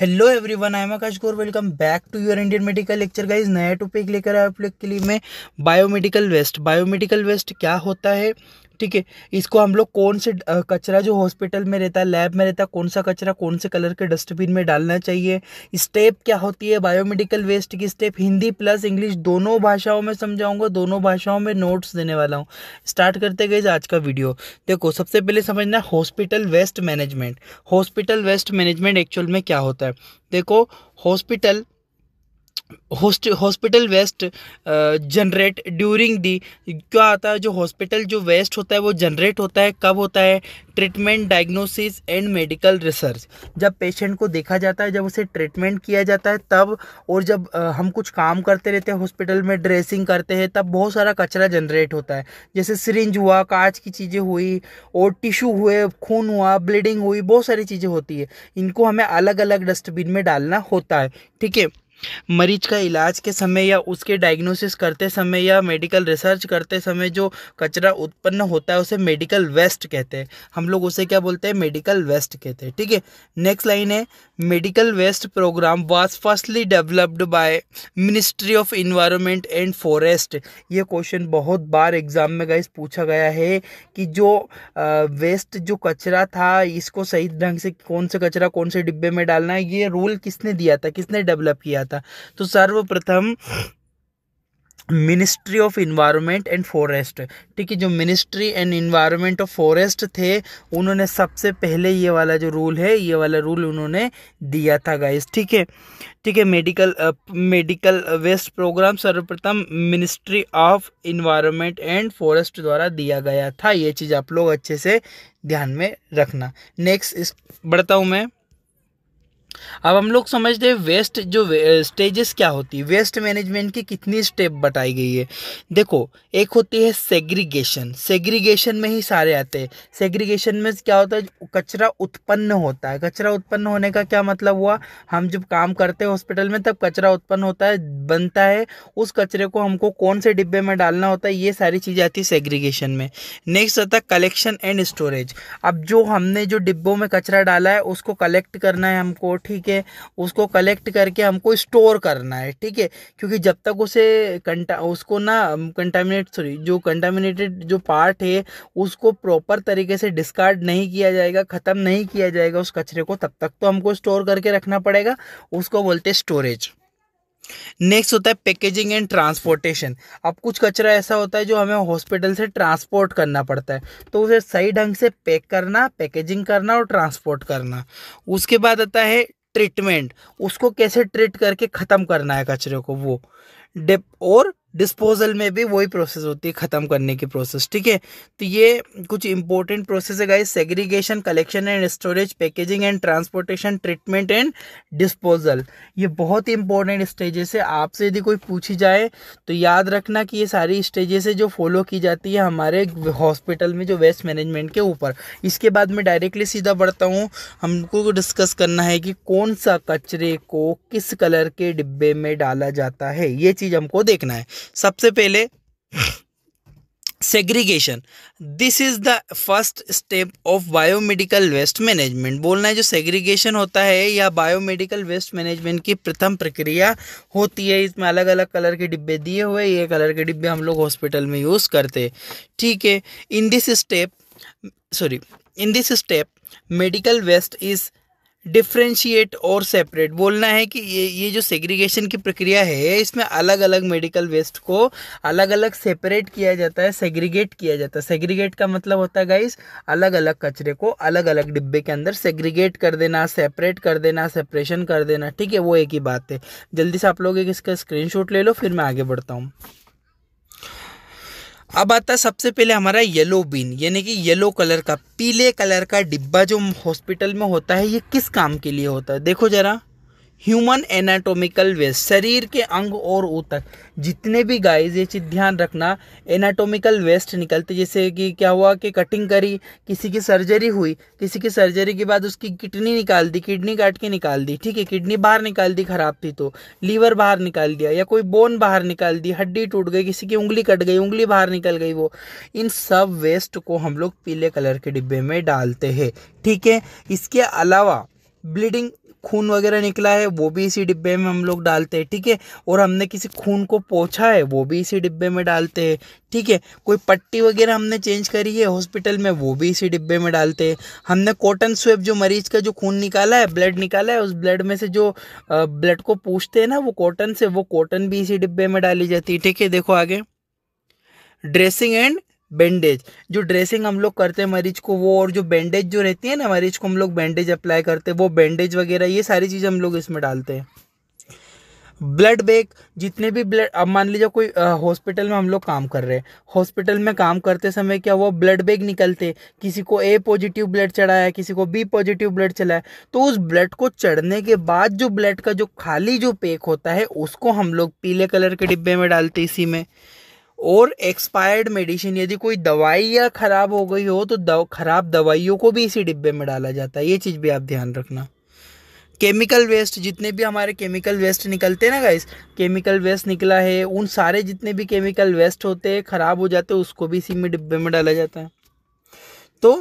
hello everyone I am Akash Kaur welcome back to your Indian medical lecture guys नया topic लेकर आया आप लोग के लिए मैं बायोमेडिकल वेस्ट बायोमेडिकल वेस्ट क्या होता है ठीक है इसको हम लोग कौन से कचरा जो हॉस्पिटल में रहता है लैब में रहता है कौन सा कचरा कौन से कलर के डस्टबिन में डालना चाहिए स्टेप क्या होती है बायोमेडिकल वेस्ट की स्टेप हिंदी प्लस इंग्लिश दोनों भाषाओं में समझाऊंगा दोनों भाषाओं में नोट्स देने वाला हूँ स्टार्ट करते गए आज का वीडियो देखो सबसे पहले समझना hospital waste management hospital waste management actual में क्या होता है देखो hospital host hospital waste generate during the क्या आता है जो हॉस्पिटल जो वेस्ट होता है वो जनरेट होता है कब होता है treatment diagnosis and medical research जब पेशेंट को देखा जाता है जब उसे ट्रीटमेंट किया जाता है तब और जब हम कुछ काम करते रहते हैं हॉस्पिटल में ड्रेसिंग करते हैं तब बहुत सारा कचरा जनरेट होता है जैसे सिरिंज हुआ कांच की चीज़ें हुई और टिश्यू हुए खून हुआ ब्लीडिंग हुई बहुत सारी चीज़ें होती है इनको हमें अलग अलग डस्टबिन में डालना होता है ठीक है मरीज का इलाज के समय या उसके डायग्नोसिस करते समय या मेडिकल रिसर्च करते समय जो कचरा उत्पन्न होता है उसे मेडिकल वेस्ट कहते हैं हम लोग उसे क्या बोलते हैं मेडिकल वेस्ट कहते हैं ठीक है नेक्स्ट लाइन है medical waste program was firstly developed by ministry of environment and forest ये क्वेश्चन बहुत बार एग्जाम में गाइस पूछा गया है कि जो वेस्ट जो कचरा था इसको सही ढंग से कौन सा कचरा कौन से डिब्बे में डालना है ये रूल किसने दिया था किसने डेवलप किया था था तो सर्वप्रथम ministry of environment and forest ठीक है जो ministry and environment of forest थे उन्होंने सबसे पहले ये वाला जो रूल है ये वाला रूल उन्होंने दिया था गाइस ठीक है ठीक है मेडिकल मेडिकल वेस्ट प्रोग्राम सर्वप्रथम ministry of environment and forest द्वारा दिया गया था ये चीज़ आप लोग अच्छे से ध्यान में रखना नेक्स्ट बढ़ता हूँ मैं अब हम लोग समझते हैं वेस्ट जो स्टेजेस क्या होती है वेस्ट मैनेजमेंट की कितनी स्टेप बताई गई है देखो एक होती है सेग्रीगेशन सेग्रीगेशन में ही सारे आते हैं सेग्रीगेशन में क्या होता है कचरा उत्पन्न होता है कचरा उत्पन्न होने का क्या मतलब हुआ हम जब काम करते हैं हॉस्पिटल में तब कचरा उत्पन्न होता है बनता है उस कचरे को हमको कौन से डिब्बे में डालना होता है ये सारी चीज़ें आती है सेग्रीगेशन में नेक्स्ट आता है कलेक्शन एंड स्टोरेज अब जो हमने जो डिब्बों में कचरा डाला है उसको कलेक्ट करना है हमको ठीक है उसको कलेक्ट करके हमको स्टोर करना है ठीक है क्योंकि जब तक उसे कंटा उसको ना कंटामिनेट सॉरी जो कंटामिनेटेड जो पार्ट है उसको प्रॉपर तरीके से डिस्कार्ड नहीं किया जाएगा ख़त्म नहीं किया जाएगा उस कचरे को तब तक तो हमको स्टोर करके रखना पड़ेगा उसको बोलते स्टोरेज नेक्स्ट होता है पैकेजिंग एंड ट्रांसपोर्टेशन अब कुछ कचरा ऐसा होता है जो हमें हॉस्पिटल से ट्रांसपोर्ट करना पड़ता है तो उसे सही ढंग से पैक करना पैकेजिंग करना और ट्रांसपोर्ट करना उसके बाद आता है ट्रीटमेंट उसको कैसे ट्रीट करके ख़त्म करना है कचरे को वो डेप और डिस्पोजल में भी वही प्रोसेस होती है ख़त्म करने की प्रोसेस ठीक है तो ये कुछ इंपॉर्टेंट प्रोसेस है guys segregation collection and storage packaging and transportation treatment and disposal ये बहुत ही इंपॉर्टेंट स्टेजेस है आपसे यदि कोई पूछी जाए तो याद रखना कि ये सारी स्टेजेस है जो फॉलो की जाती है हमारे हॉस्पिटल में जो वेस्ट मैनेजमेंट के ऊपर इसके बाद मैं डायरेक्टली सीधा बढ़ता हूँ हमको डिस्कस करना है कि कौन सा कचरे को किस कलर के डिब्बे में डाला जाता है ये चीज़ हमको देखना है सबसे पहले segregation this is the first step of biomedical waste management बोलना है जो सेग्रीगेशन होता है या बायोमेडिकल वेस्ट मैनेजमेंट की प्रथम प्रक्रिया होती है इसमें अलग अलग कलर के डिब्बे दिए हुए ये कलर के डिब्बे हम लोग हॉस्पिटल में यूज़ करते ठीक है in this step sorry in this step medical waste is differentiate और सेपरेट बोलना है कि ये ये जो सेग्रीगेशन की प्रक्रिया है इसमें अलग अलग मेडिकल वेस्ट को अलग अलग सेपरेट किया जाता है सेग्रीगेट किया जाता है सेग्रीगेट का मतलब होता है गाइस अलग अलग कचरे को अलग अलग डिब्बे के अंदर सेग्रीगेट कर देना सेपरेट कर देना सेपरेशन कर देना ठीक है वो एक ही बात है जल्दी से आप लोग एक इसका स्क्रीन ले लो फिर मैं आगे बढ़ता हूँ अब आता है सबसे पहले हमारा येलो बीन यानी कि येलो कलर का पीले कलर का डिब्बा जो हॉस्पिटल में होता है ये किस काम के लिए होता है देखो ज़रा ह्यूमन एनाटोमिकल वेस्ट शरीर के अंग और ऊतक जितने भी गाइस ये चीज़ ध्यान रखना एनाटोमिकल वेस्ट निकलते जैसे कि क्या हुआ कि कटिंग करी किसी की सर्जरी हुई किसी की सर्जरी के बाद उसकी किडनी निकाल दी किडनी काट के निकाल दी ठीक है किडनी बाहर निकाल दी खराब थी तो लीवर बाहर निकाल दिया या कोई बोन बाहर निकाल दी हड्डी टूट गई किसी की उंगली कट गई उंगली बाहर निकल गई वो इन सब वेस्ट को हम लोग पीले कलर के डिब्बे में डालते हैं ठीक है इसके अलावा ब्लीडिंग खून वगैरह निकला है वो भी इसी डिब्बे में हम लोग डालते हैं ठीक है और हमने किसी खून को पोछा है वो भी इसी डिब्बे में डालते हैं ठीक है कोई पट्टी वगैरह हमने चेंज करी है हॉस्पिटल में वो भी इसी डिब्बे में डालते हैं हमने कॉटन स्वेप जो मरीज का जो खून निकाला है ब्लड निकाला है उस ब्लड में से जो ब्लड को पूछते हैं ना वो कॉटन से वो कॉटन भी इसी डिब्बे में डाली जाती है ठीक है देखो आगे ड्रेसिंग एंड बैंडेज जो ड्रेसिंग हम लोग करते हैं मरीज को वो और जो बैंडेज जो रहती है ना मरीज को हम लोग बैंडेज अप्लाई करते हैं वो बैंडेज वगैरह ये सारी चीज़ें हम लोग इसमें डालते हैं ब्लड बैग जितने भी ब्लड अब मान लीजिए कोई हॉस्पिटल में हम लोग काम कर रहे हैं हॉस्पिटल में काम करते समय क्या हुआ ब्लड बैग निकलते किसी को ए पॉजिटिव ब्लड चढ़ाया किसी को बी पॉजिटिव ब्लड है तो उस ब्लड को चढ़ने के बाद जो ब्लड का जो खाली जो पैक होता है उसको हम लोग पीले कलर के डिब्बे में डालते इसी में और एक्सपायर्ड मेडिसिन यदि कोई दवाई या ख़राब हो गई हो तो दव, ख़राब दवाइयों को भी इसी डिब्बे में डाला जाता है ये चीज़ भी आप ध्यान रखना केमिकल वेस्ट जितने भी हमारे केमिकल वेस्ट निकलते हैं ना गाइस केमिकल वेस्ट निकला है उन सारे जितने भी केमिकल वेस्ट होते हैं ख़राब हो जाते हैं उसको भी इसी में डिब्बे में डाला जाता है तो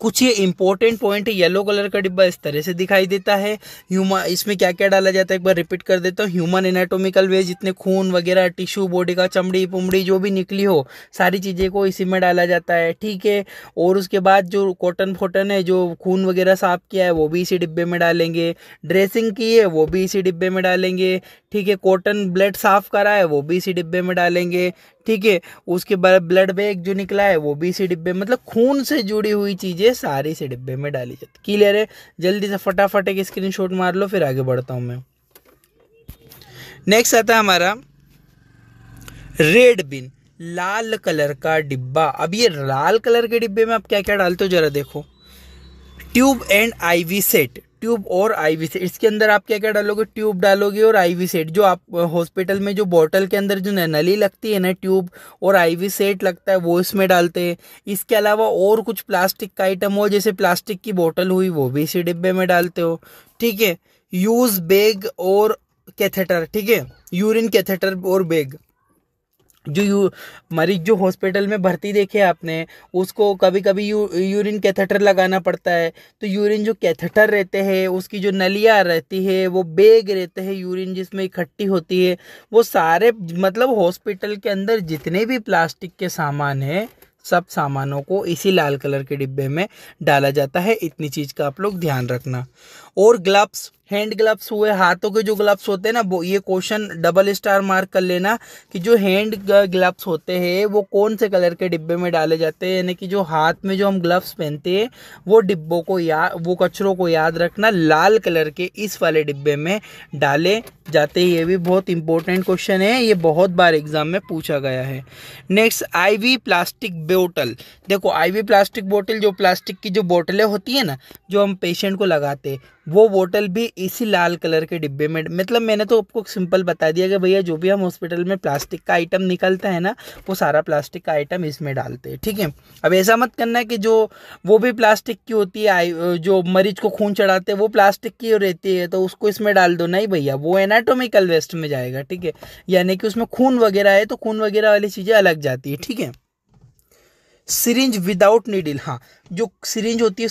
कुछ ये इंपॉर्टेंट पॉइंट है येलो कलर का डिब्बा इस तरह से दिखाई देता है ह्यूमा इसमें क्या क्या डाला जाता है एक बार रिपीट कर देता हूँ ह्यूमन एनाटोमिकल वे जितने खून वगैरह टिश्यू बॉडी का चमड़ी पुमड़ी जो भी निकली हो सारी चीज़ें को इसी में डाला जाता है ठीक है और उसके बाद जो कॉटन फोटन है जो खून वगैरह साफ किया है वो भी इसी डिब्बे में डालेंगे ड्रेसिंग की है वो भी इसी डिब्बे में डालेंगे ठीक है कॉटन ब्लड साफ करा है वो भी इसी डिब्बे में डालेंगे ठीक है उसके बाद ब्लड बैग जो निकला है वो भी इसी डिब्बे मतलब खून से जुड़ी हुई चीज़ें सारी इसी डिब्बे में डाली जाती क्लियर है जल्दी से फटाफट एक स्क्रीन मार लो फिर आगे बढ़ता हूँ मैं नेक्स्ट आता है हमारा रेड बिन लाल कलर का डिब्बा अब ये लाल कलर के डिब्बे में आप क्या क्या डालते हो जरा देखो tube and IV set tube और आईवी सेट इसके अंदर आप क्या क्या डालोगे ट्यूब डालोगे और आईवी सेट जो आप हॉस्पिटल में जो बोतल के अंदर जो नली लगती है ना ट्यूब और आईवी सेट लगता है वो इसमें डालते हैं इसके अलावा और कुछ प्लास्टिक का आइटम हो जैसे प्लास्टिक की बोतल हुई वो भी इसी डिब्बे में डालते हो ठीक है यूज़ बैग और कैथेटर ठीक है यूरिन कैथेटर और बैग जो यू मरीज जो हॉस्पिटल में भर्ती देखे आपने उसको कभी कभी यू यूरिन कैथेटर लगाना पड़ता है तो यूरिन जो कैथेटर रहते हैं उसकी जो नलियाँ रहती है वो बेग रहते हैं यूरिन जिसमें इकट्ठी होती है वो सारे मतलब हॉस्पिटल के अंदर जितने भी प्लास्टिक के सामान हैं सब सामानों को इसी लाल कलर के डिब्बे में डाला जाता है इतनी चीज़ का आप लोग ध्यान रखना और ग्लव्स हैंड ग्लव्स हुए हाथों के जो ग्लव्स होते हैं ना वो ये क्वेश्चन डबल स्टार मार्क कर लेना कि जो हैंड ग्लव्स होते हैं वो कौन से कलर के डिब्बे में डाले जाते हैं यानी कि जो हाथ में जो हम ग्लव्स पहनते हैं वो डिब्बों को या वो कचरों को याद रखना लाल कलर के इस वाले डिब्बे में डाले जाते हैं ये भी बहुत इंपॉर्टेंट क्वेश्चन है ये बहुत बार एग्जाम में पूछा गया है नेक्स्ट आई प्लास्टिक बोटल देखो आई प्लास्टिक बोटल जो प्लास्टिक की जो बोटलें होती है ना जो हम पेशेंट को लगाते हैं वो बोतल भी इसी लाल कलर के डिब्बे में मतलब मैंने तो आपको सिंपल बता दिया कि भैया जो भी हम हॉस्पिटल में प्लास्टिक का आइटम निकलता है ना वो सारा प्लास्टिक का आइटम इसमें डालते हैं ठीक है अब ऐसा मत करना है कि जो वो भी प्लास्टिक की होती है जो मरीज को खून चढ़ाते हैं वो प्लास्टिक की रहती है तो उसको इसमें डाल दो नहीं भैया वो एनाटोमिकल वेस्ट में जाएगा ठीक है यानी कि उसमें खून वगैरह है तो खून वगैरह वाली चीज़ें अलग जाती है ठीक है सिरिंज विदाउट नीडिल हाँ जो सिरिंज होती है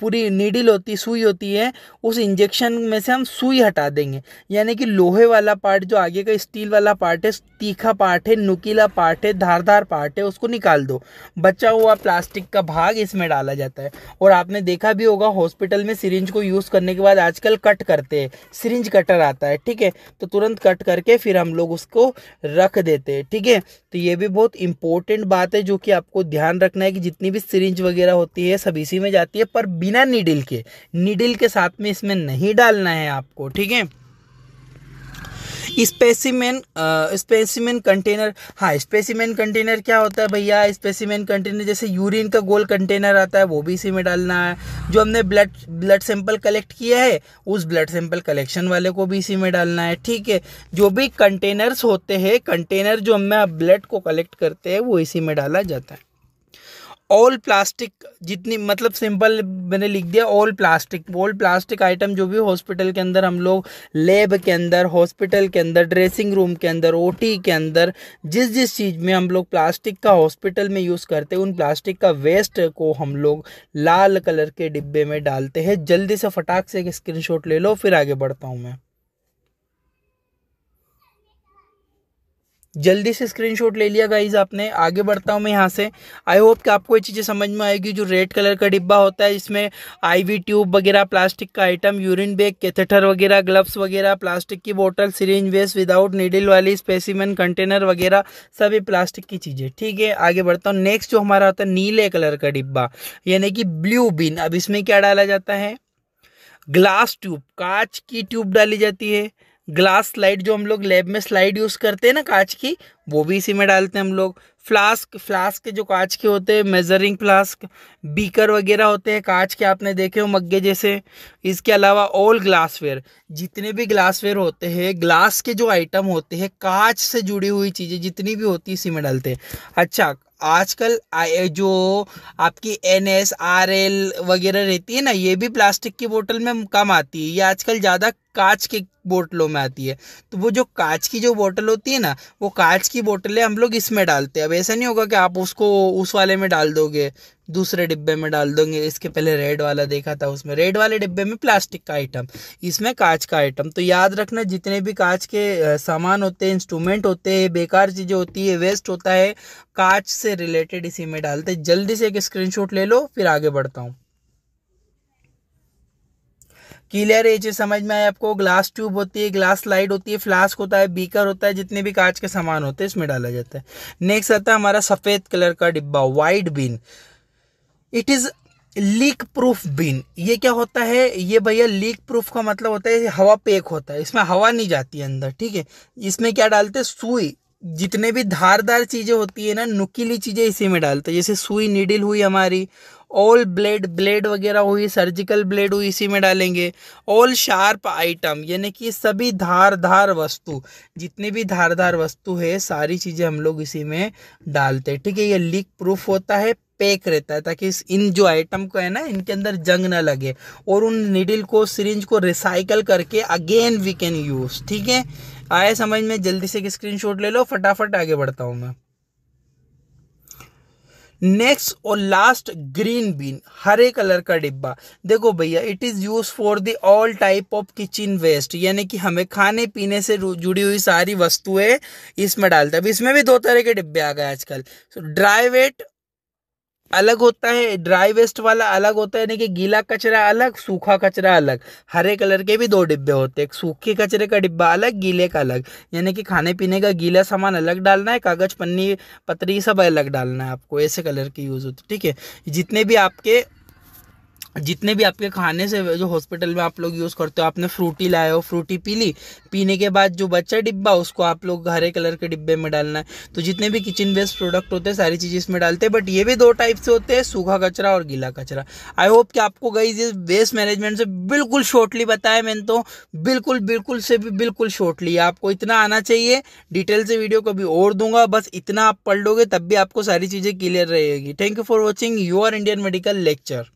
पूरी नीडिल होती सुई होती है उस इंजेक्शन में से हम सुई हटा देंगे यानी कि लोहे वाला पार्ट जो आगे का स्टील वाला पार्ट है तीखा पार्ट है नुकीला पार्ट है धारदार पार्ट है उसको निकाल दो बचा हुआ प्लास्टिक का भाग इसमें डाला जाता है और आपने देखा भी होगा हॉस्पिटल में सिरिंज को यूज़ करने के बाद आजकल कट करते हैं सिरिंज कटर आता है ठीक है तो तुरंत कट करके फिर हम लोग उसको रख देते हैं ठीक है तो ये भी बहुत इंपॉर्टेंट बात है जो कि आपको ध्यान रखना है कि जितनी भी सिरिंज वगैरह होती है सब इसी में जाती है पर बिना निडिल के निडिल के साथ में इसमें नहीं डालना है आपको ठीक है स्पेसिमेन स्पेसिमेन कंटेनर हाँ स्पेसिमेन कंटेनर क्या होता है भैया स्पेसिमेन कंटेनर जैसे यूरिन का गोल कंटेनर आता है वो भी इसी में डालना है जो हमने ब्लड ब्लड सैंपल कलेक्ट किया है उस ब्लड सैंपल कलेक्शन वाले को भी इसी में डालना है ठीक है जो भी कंटेनर्स होते हैं कंटेनर जो हमें ब्लड को कलेक्ट करते हैं वो इसी में डाला जाता है ऑल प्लास्टिक जितनी मतलब सिंपल मैंने लिख दिया all plastic all plastic item जो भी हॉस्पिटल के अंदर हम लोग लेब के अंदर हॉस्पिटल के अंदर ड्रेसिंग रूम के अंदर ओटी के अंदर जिस जिस चीज़ में हम लोग प्लास्टिक का हॉस्पिटल में यूज़ करते हैं उन प्लास्टिक का वेस्ट को हम लोग लाल कलर के डिब्बे में डालते हैं जल्दी से फटाक से एक स्क्रीन ले लो फिर आगे बढ़ता हूँ मैं जल्दी से स्क्रीनशॉट ले लिया गाइज आपने आगे बढ़ता हूँ मैं यहाँ से आई होप कि आपको ये चीज़ें समझ में आएगी जो रेड कलर का डिब्बा होता है इसमें आईवी ट्यूब वगैरह प्लास्टिक का आइटम यूरिन बैग कैथेटर वगैरह ग्लव्स वगैरह प्लास्टिक की बोतल सिरिंज वेस्ट विदाउट नीडल वाली स्पेसिमेन कंटेनर वगैरह सभी प्लास्टिक की चीज़ें ठीक है आगे बढ़ता हूँ नेक्स्ट जो हमारा होता है नीले कलर का डिब्बा यानी कि ब्लू बिन अब इसमें क्या डाला जाता है ग्लास ट्यूब कांच की ट्यूब डाली जाती है ग्लास स्लाइड जो हम लोग लैब में स्लाइड यूज़ करते हैं ना कांच की वो भी इसी में डालते हैं हम लोग फ्लास्क फ्लास्क जो कांच के होते हैं मेजरिंग फ्लास्क बीकर वगैरह होते हैं कांच के आपने देखे हो मग्गे जैसे इसके अलावा ऑल ग्लासवेयर जितने भी ग्लासवेयर होते हैं ग्लास के जो आइटम होते हैं कांच से जुड़ी हुई चीज़ें जितनी भी होती है इसी में डालते हैं अच्छा आजकल जो आपकी एन एस आर एल वगैरह रहती है ना ये भी प्लास्टिक की बोतल में कम आती है ये आजकल ज़्यादा कांच के बोतलों में आती है तो वो जो कांच की जो बोतल होती है ना वो कांच की बोतलें हम लोग इसमें डालते हैं अब ऐसा नहीं होगा कि आप उसको उस वाले में डाल दोगे दूसरे डिब्बे में डाल दोगे इसके पहले रेड वाला देखा था उसमें रेड वाले डिब्बे में प्लास्टिक का आइटम इसमें कांच का आइटम तो याद रखना जितने भी कांच के सामान होते हैं इंस्ट्रूमेंट होते हैं बेकार चीज़ें होती है वेस्ट होता है कांच से रिलेटेड इसी में डालते जल्दी से एक स्क्रीन ले लो फिर आगे बढ़ता हूँ क्लियर है चीज समझ में आए आपको ग्लास ट्यूब होती है ग्लास लाइट होती है फ्लास्क होता है बीकर होता है जितने भी कांच के सामान होते हैं इसमें डाला जाता है नेक्स्ट आता है हमारा सफ़ेद कलर का डिब्बा white bin it is leak proof bin ये क्या होता है ये भैया लीक प्रूफ का मतलब होता है हवा पेक होता है इसमें हवा नहीं जाती है अंदर ठीक है इसमें क्या डालते हैं सुई जितने भी धारदार चीज़ें होती है ना नुकीली चीज़ें इसी में डालते हैं जैसे सुई निडिल हुई हमारी ऑल ब्लेड ब्लेड वगैरह हुई सर्जिकल ब्लेड हुई इसी में डालेंगे ऑल शार्प आइटम यानी कि सभी धार धार वस्तु जितनी भी धार धार वस्तु है सारी चीज़ें हम लोग इसी में डालते हैं ठीक है ये लीक प्रूफ होता है पैक रहता है ताकि इन जो आइटम को है ना इनके अंदर जंग ना लगे और उन निडिल को सिरिंज को रिसाइकल करके अगेन वी कैन यूज़ ठीक है आए समझ में जल्दी से एक स्क्रीनशॉट ले लो फटाफट आगे बढ़ता हूँ मैं नेक्स्ट और लास्ट ग्रीन बीन हरे कलर का डिब्बा देखो भैया it is use for the all type of kitchen waste यानी कि हमें खाने पीने से जुड़ी हुई सारी वस्तुएं इसमें डालते हैं अब इसमें भी दो तरह के डिब्बे आ गए आजकल ड्राई वेट अलग होता है ड्राई वेस्ट वाला अलग होता है यानी कि गीला कचरा अलग सूखा कचरा अलग हरे कलर के भी दो डिब्बे होते हैं एक सूखे कचरे का डिब्बा अलग गीले का अलग यानी कि खाने पीने का गीला सामान अलग डालना है कागज़ पन्नी पतरी सब अलग डालना है आपको ऐसे कलर की यूज़ होते ठीक है जितने भी आपके जितने भी आपके खाने से जो हॉस्पिटल में आप लोग यूज़ करते हो आपने फ्रूटी लाए हो फ्रूटी पी ली पीने के बाद जो बच्चा डिब्बा उसको आप लोग हरे कलर के डिब्बे में डालना है तो जितने भी किचन वेस्ट प्रोडक्ट होते हैं सारी चीज़ें इसमें डालते हैं बट ये भी दो टाइप से होते हैं सूखा कचरा और गीला कचरा आई होप कि आपको गई ये वेस्ट मैनेजमेंट से बिल्कुल शॉर्टली बताया मैंने तो बिल्कुल बिल्कुल से भी बिल्कुल शॉर्टली आपको इतना आना चाहिए डिटेल से वीडियो कभी और दूंगा बस इतना आप पढ़ लोगे तब भी आपको सारी चीज़ें क्लियर रहेगी thank you for watching your Indian medical lecture